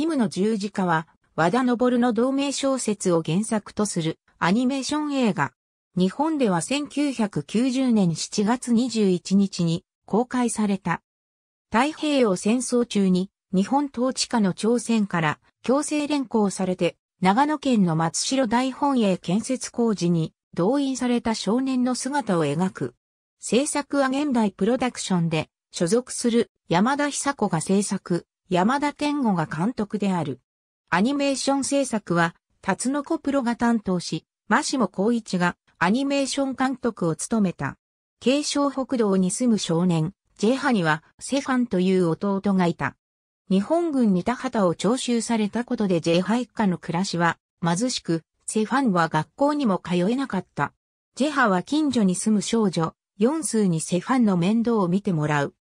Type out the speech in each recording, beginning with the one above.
キムの十字架は、和田昇の同名小説を原作とするアニメーション映画。日本では1990年7月21日に公開された。太平洋戦争中に日本統治下の朝鮮から強制連行されて長野県の松代大本営建設工事に動員された少年の姿を描く。制作は現代プロダクションで所属する山田久子が制作。山田天吾が監督である。アニメーション制作は、辰野子プロが担当し、マシモ光一がアニメーション監督を務めた。継承北道に住む少年、ジェハにはセファンという弟がいた。日本軍に田畑を徴収されたことでジェハ一家の暮らしは貧しく、セファンは学校にも通えなかった。ジェハは近所に住む少女、ヨンスーにセファンの面倒を見てもらう。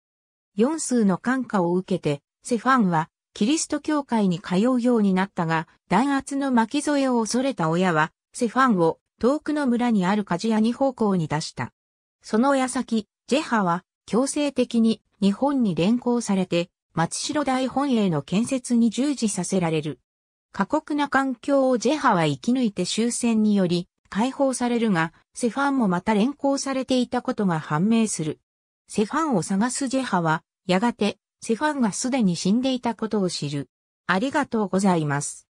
ヨンスーの感化を受けて、セファンはキリスト教会に通うようになったが、弾圧の巻き添えを恐れた親は、セファンを遠くの村にある鍛冶屋に方向に出した。その矢先、ジェハは強制的に日本に連行されて、松城大本営の建設に従事させられる。過酷な環境をジェハは生き抜いて終戦により解放されるが、セファンもまた連行されていたことが判明する。セファンを探すジェハは、やがてセファンがすでに死んでいたことを知る。ありがとうございます。